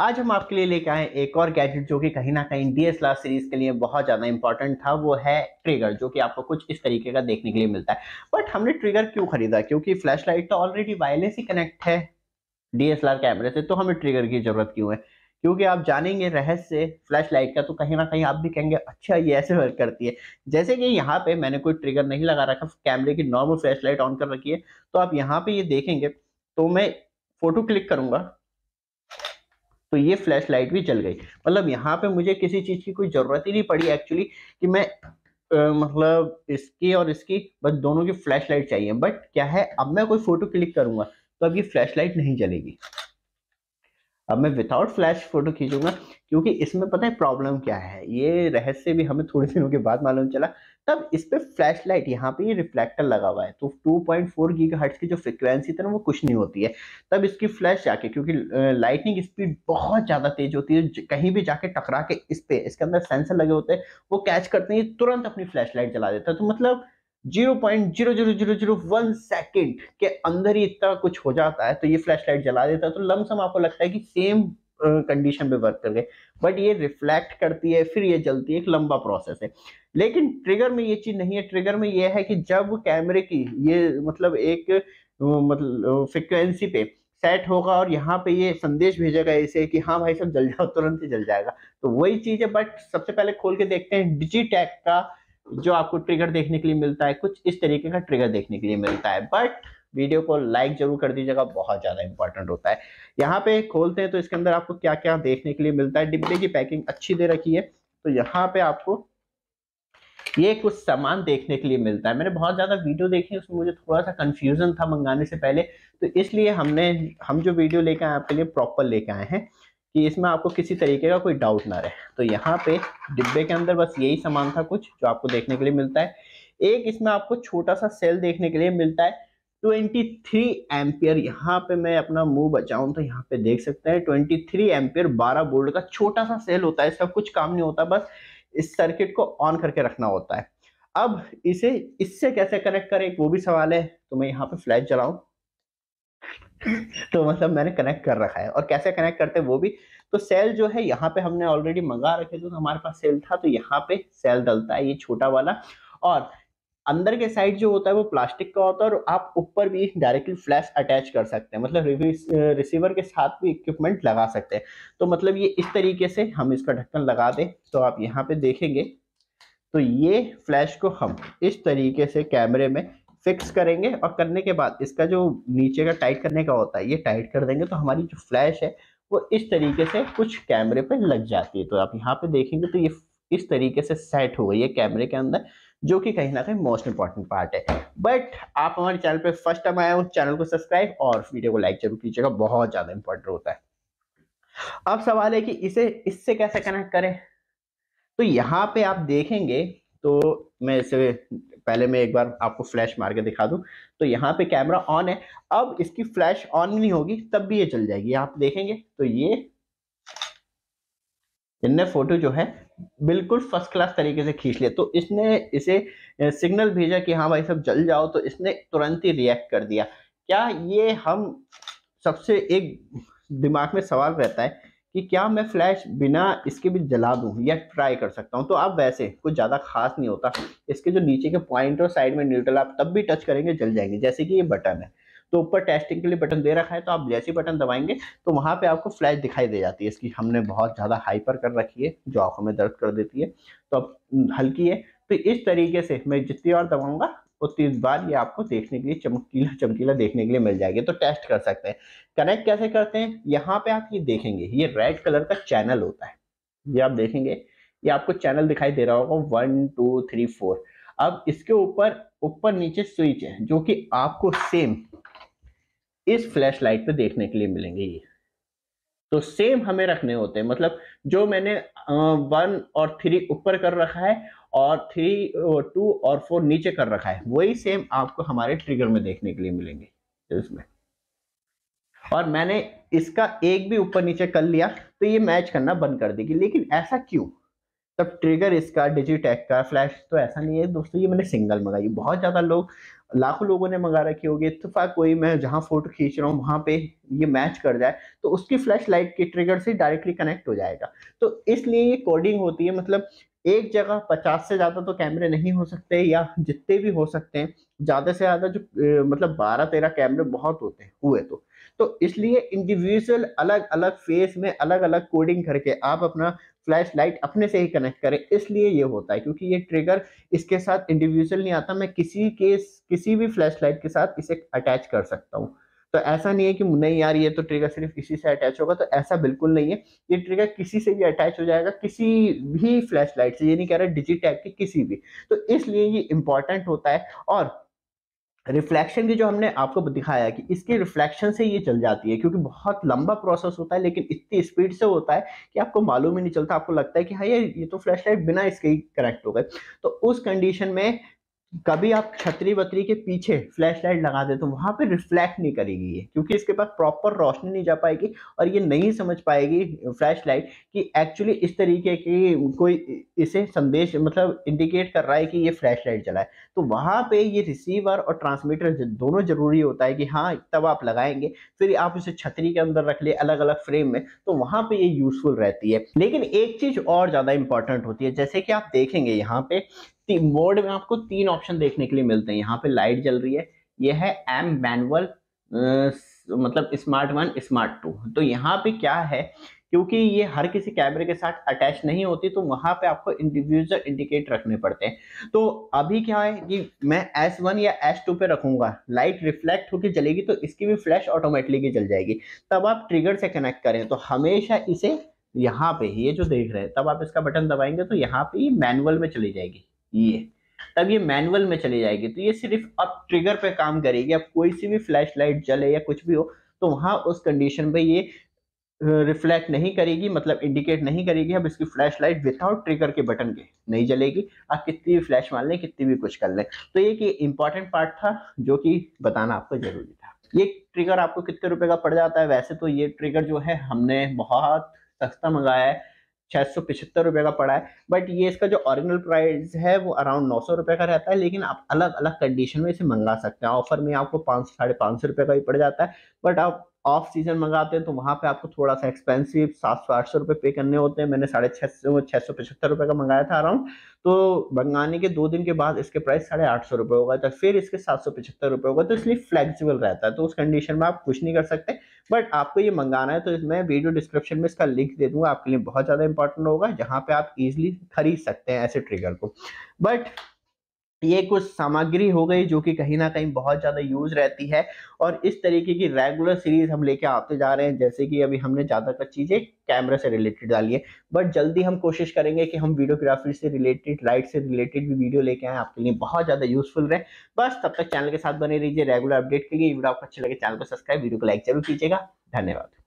आज हम आपके लिए लेके आए एक और गैजेट जो कि कहीं ना कहीं डी एस लास्ट सीरीज के लिए बहुत ज़्यादा इंपॉर्टेंट था वो है ट्रिगर जो कि आपको कुछ इस तरीके का देखने के लिए मिलता है बट हमने ट्रिगर क्यों खरीदा क्योंकि फ्लैश लाइट तो ऑलरेडी वायरलेस ही कनेक्ट है डीएसएलआर कैमरे से तो हमें ट्रिगर की ज़रूरत क्यों है क्योंकि आप जानेंगे रहस्य फ्लैश लाइट का तो कहीं ना कहीं आप भी कहेंगे अच्छा ये ऐसे वर्क करती है जैसे कि यहाँ पे मैंने कोई ट्रिगर नहीं लगा रखा कैमरे की नॉर्मल फ्लैश लाइट ऑन कर रखी है तो आप यहाँ पे ये देखेंगे तो मैं फोटो क्लिक करूंगा तो ये फ्लैश लाइट भी जल गई मतलब यहाँ पे मुझे किसी चीज़ की कोई ज़रूरत ही नहीं पड़ी एक्चुअली कि मैं आ, मतलब इसकी और इसकी बस दोनों की फ्लैश लाइट चाहिए बट क्या है अब मैं कोई फ़ोटो क्लिक करूंगा तो अब ये फ्लैश लाइट नहीं जलेगी अब मैं विदाउट फ्लैश फोटो खींचूंगा क्योंकि इसमें पता है प्रॉब्लम क्या है ये रहस्य भी हमें थोड़े दिनों के बाद मालूम चला तब इस पर फ्लैश लाइट यहाँ पे ये रिफ्लेक्टर लगा हुआ है तो 2.4 पॉइंट की जो फ्रिक्वेंसी थी ना वो कुछ नहीं होती है तब इसकी फ्लैश जाके क्योंकि लाइटनिंग स्पीड बहुत ज़्यादा तेज होती है कहीं भी जाके टकरा के इस पर इसके अंदर सेंसर लगे होते हैं वो कैच करते हैं तुरंत अपनी फ्लैश लाइट जला देता है तो मतलब zero point zero zero zero zero one second के अंदर ही इतना कुछ हो जाता है तो ये फ्लैश लाइट जला देता है तो लमसम आपको लगता है कि सेम कंडीशन पे वर्क कर गए बट ये रिफ्लेक्ट करती है फिर ये जलती है एक लंबा प्रोसेस है लेकिन ट्रिगर में ये चीज़ नहीं है ट्रिगर में ये है कि जब कैमरे की ये मतलब एक मतलब फ्रिक्वेंसी पे सेट होगा और यहाँ पे ये संदेश भेजेगा इसे कि हाँ भाई सब जल जाओ तुरंत ही जल जाएगा तो वही चीज़ है बट सबसे पहले खोल के देखते हैं डिजीटैक का जो आपको ट्रिगर देखने के लिए मिलता है कुछ इस तरीके का ट्रिगर देखने के लिए मिलता है बट वीडियो को लाइक जरूर कर दीजिएगा बहुत ज़्यादा इंपॉर्टेंट होता है यहाँ पे खोलते हैं तो इसके अंदर आपको क्या क्या देखने के लिए मिलता है डिब्बे की पैकिंग अच्छी दे रखी है तो यहाँ पे आपको ये कुछ सामान देखने के लिए मिलता है मैंने बहुत ज़्यादा वीडियो देखी उसमें मुझे थोड़ा सा कंफ्यूजन था मंगाने से पहले तो इसलिए हमने हम जो वीडियो लेके आए आपके लिए प्रॉपर लेके आए हैं कि इसमें आपको किसी तरीके का कोई डाउट ना रहे तो यहाँ पे डिब्बे के अंदर बस यही सामान था कुछ जो आपको देखने के लिए मिलता है एक इसमें आपको छोटा सा सेल देखने के लिए मिलता है 23 थ्री एम्पियर यहाँ पे मैं अपना मुंह बचाऊं तो यहाँ पे देख सकते हैं 23 थ्री एम्पियर बारह बोल्ट का छोटा सा सेल होता है इसका कुछ काम नहीं होता बस इस सर्किट को ऑन करके रखना होता है अब इसे इससे कैसे कनेक्ट करें वो भी सवाल है तो मैं यहाँ पे फ्लैश जलाऊं तो मतलब मैंने कनेक्ट कर रखा है और कैसे कनेक्ट करते हैं वो भी तो सेल जो है यहाँ पे हमने ऑलरेडी मंगा रखे थे तो हमारे पास सेल था तो यहाँ पे सेल डलता है ये छोटा वाला और अंदर के साइड जो होता है वो प्लास्टिक का होता है और आप ऊपर भी डायरेक्टली फ्लैश अटैच कर सकते हैं मतलब रिसीवर के साथ भी इक्विपमेंट लगा सकते हैं तो मतलब ये इस तरीके से हम इसका ढक्कन लगा दें तो आप यहाँ पे देखेंगे तो ये फ्लैश को हम इस तरीके से कैमरे में फिक्स करेंगे और करने के बाद इसका जो नीचे का टाइट करने का होता है ये टाइट कर देंगे तो हमारी जो फ्लैश है वो इस तरीके से कुछ कैमरे पर लग जाती है तो आप यहाँ पे देखेंगे तो ये इस तरीके से सेट हो गई है कैमरे के अंदर जो कि कहीं ना कहीं मोस्ट इंपॉर्टेंट पार्ट है बट आप हमारे चैनल पे फर्स्ट टाइम आए हो चैनल को सब्सक्राइब और वीडियो को लाइक जरूर कीजिएगा बहुत ज़्यादा इंपॉर्टेंट होता है अब सवाल है कि इसे इससे कैसे कनेक्ट करें तो यहाँ पे आप देखेंगे तो मैं इसे पहले मैं एक बार आपको फ्लैश मार के दिखा दूँ तो यहाँ पे कैमरा ऑन है अब इसकी फ्लैश ऑन नहीं होगी तब भी ये चल जाएगी आप देखेंगे तो ये इनने फोटो जो है बिल्कुल फर्स्ट क्लास तरीके से खींच लिया तो इसने इसे सिग्नल भेजा कि हाँ भाई सब जल जाओ तो इसने तुरंत ही रिएक्ट कर दिया क्या ये हम सबसे एक दिमाग में सवाल रहता है कि क्या मैं फ्लैश बिना इसके भी जला दूँ या ट्राई कर सकता हूँ तो आप वैसे कुछ ज़्यादा खास नहीं होता इसके जो नीचे के पॉइंट और साइड में न्यूट्रल आप तब भी टच करेंगे जल जाएंगे जैसे कि ये बटन है तो ऊपर टेस्टिंग के लिए बटन दे रखा है तो आप जैसे बटन दबाएंगे तो वहाँ पे आपको फ्लैश दिखाई दे जाती है इसकी हमने बहुत ज़्यादा हाइपर कर रखी है जो आँखों में दर्द कर देती है तो अब हल्की है तो इस तरीके से मैं जितनी बार दबाऊंगा तीस बार ये आपको देखने के लिए चमकीला चमकीला देखने के लिए मिल जाएगी तो टेस्ट कर सकते हैं कनेक्ट कैसे करते हैं यहाँ पे आप ये देखेंगे ये रेड कलर का चैनल होता है ये आप देखेंगे ये आपको चैनल दिखाई दे रहा होगा वन टू थ्री फोर अब इसके ऊपर ऊपर नीचे स्विच है जो कि आपको सेम इस फ्लैश लाइट पे देखने के लिए मिलेंगे ये तो सेम हमें रखने होते हैं मतलब जो मैंने वन और थ्री ऊपर कर रखा है और थ्री टू और फोर नीचे कर रखा है वही सेम आपको हमारे ट्रिगर में देखने के लिए मिलेंगे इसमें और मैंने इसका एक भी ऊपर नीचे कर लिया तो ये मैच करना बंद कर देगी लेकिन ऐसा क्यों तब ट्रिगर इसका डिजिटेक का फ्लैश तो ऐसा नहीं है दोस्तों ये मैंने सिंगल मंगाई बहुत ज़्यादा लोग लाखों लोगों ने मंगा रखी होगी इतफाक कोई मैं जहाँ फोटो खींच रहा हूँ वहाँ पे ये मैच कर जाए तो उसकी फ्लैश लाइट के ट्रिगर से डायरेक्टली कनेक्ट हो जाएगा तो इसलिए ये कोडिंग होती है मतलब एक जगह पचास से ज़्यादा तो कैमरे नहीं हो सकते या जितने भी हो सकते हैं ज़्यादा से ज़्यादा जो मतलब बारह तेरह कैमरे बहुत होते हैं हुए तो तो इसलिए इंडिविजुअल अलग अलग फेस में अलग अलग कोडिंग करके आप अपना फ्लैश लाइट अपने से ही कनेक्ट करें इसलिए ये होता है क्योंकि ये ट्रिगर इसके साथ इंडिविजुअल नहीं आता मैं किसी के किसी भी फ्लैश लाइट के साथ इसे अटैच कर सकता हूँ तो ऐसा नहीं है कि नहीं यार ये तो ट्रिगर सिर्फ इसी से अटैच होगा तो ऐसा बिल्कुल नहीं है ये ट्रिगर किसी से भी अटैच हो जाएगा किसी भी फ्लैश लाइट से ये नहीं कह रहा डिजिट टैग की किसी भी तो इसलिए ये इंपॉर्टेंट होता है और रिफ्लेक्शन की जो हमने आपको दिखाया कि इसकी रिफ्लेक्शन से ये चल जाती है क्योंकि बहुत लंबा प्रोसेस होता है लेकिन इतनी स्पीड से होता है कि आपको मालूम ही नहीं चलता आपको लगता है कि हाँ ये ये तो फ्लैश लाइट बिना इसके ही करेक्ट हो गए तो उस कंडीशन में कभी आप छतरी बतरी के पीछे फ्लैश लाइट लगा दे तो वहां पे रिफ्लेक्ट नहीं करेगी ये क्योंकि इसके पास प्रॉपर रोशनी नहीं जा पाएगी और ये नहीं समझ पाएगी फ्लैश लाइट कि एक्चुअली इस तरीके की कोई इसे संदेश मतलब इंडिकेट कर रहा है कि ये फ्लैश लाइट चलाए तो वहां पे ये रिसीवर और ट्रांसमीटर दोनों जरूरी होता है कि हाँ तब आप लगाएंगे फिर आप इसे छतरी के अंदर रख ले अलग अलग फ्रेम में तो वहां पर ये यूजफुल रहती है लेकिन एक चीज और ज्यादा इंपॉर्टेंट होती है जैसे कि आप देखेंगे यहाँ पे मोड में आपको तीन ऑप्शन देखने के लिए मिलते हैं यहाँ पे लाइट जल रही है ये है एम मैनुअल मतलब स्मार्ट वन स्मार्ट टू तो यहाँ पे क्या है क्योंकि ये हर किसी कैमरे के साथ अटैच नहीं होती तो वहां पे आपको इंडिविजुअल इंडिकेट रखने पड़ते हैं तो अभी क्या है कि मैं एस वन या एस टू पे रखूंगा लाइट रिफ्लेक्ट होकर जलेगी तो इसकी भी फ्लैश ऑटोमेटिकली जल जाएगी तब आप ट्रिगर से कनेक्ट करें तो हमेशा इसे यहाँ पे ये जो देख रहे हैं तब आप इसका बटन दबाएंगे तो यहाँ पे मैनुअल में चली जाएगी ये तब ये मैनुअल में चली जाएगी तो ये सिर्फ अब ट्रिगर पे काम करेगी अब कोई सी भी फ्लैश लाइट जले या कुछ भी हो तो वहाँ उस कंडीशन पे ये रिफ्लेक्ट नहीं करेगी मतलब इंडिकेट नहीं करेगी अब इसकी फ्लैश लाइट विदाउट ट्रिगर के बटन के नहीं जलेगी आप कितनी भी फ्लैश मार लें कितनी भी कुछ कर लें तो ये कि इंपॉर्टेंट पार्ट था जो कि बताना आपको जरूरी था ये ट्रिगर आपको कितने रुपए का पड़ जाता है वैसे तो ये ट्रिगर जो है हमने बहुत सस्ता मंगाया है છે 750 રૂપિયા કા પડાય બટ યે ઇસકા જો ઓરિજિનલ પ્રાઇસ હે વો અરાઉન્ડ 900 રૂપિયા કા રહેતા હે લેકિન આપ અલગ અલગ કન્ડિશન મે ઇસે મંગા સકતે હે ઓફર મે આપકો 550 રૂપિયા કા ફી પડ જાતા હે બટ આપ ऑफ सीजन मंगाते हैं तो वहाँ पे आपको थोड़ा सा एक्सपेंसिव सात सौ आठ सौ रुपये पे करने होते हैं मैंने साढ़े छः सौ छः सौ पचहत्तर रुपये का मंगाया था अराउंड तो मंगाने के दो दिन के बाद इसके प्राइस साढ़े आठ सौ रुपये होगा तो फिर इसके सात सौ पचहत्तर रुपये होगा तो इसलिए फ्लेक्सिबल रहता है तो उस कंडीशन में आप कुछ नहीं कर सकते बट आपको ये मंगाना है तो मैं वीडियो डिस्क्रिप्शन में इसका लिंक दे दूंगा आपके लिए बहुत ज़्यादा इंपॉर्टेंट होगा जहाँ पर आप ईजिली खरीद सकते हैं ऐसे ट्रिगर को बट ये कुछ सामग्री हो गई जो कि कहीं ना कहीं बहुत ज़्यादा यूज रहती है और इस तरीके की रेगुलर सीरीज हम लेके आते जा रहे हैं जैसे कि अभी हमने ज़्यादातर चीज़ें कैमरा से रिलेटेड डाली है बट जल्दी हम कोशिश करेंगे कि हम वीडियोग्राफी से रिलेटेड लाइट से रिलेटेड भी वीडियो लेके आए आपके लिए बहुत ज़्यादा यूजफुल रहे बस तब तक चैनल के साथ बने रहिए रेगुलर अपडेट के लिए वीडियो आपको अच्छे लगे चैनल को सब्सक्राइब वीडियो को लाइक जरूर कीजिएगा धन्यवाद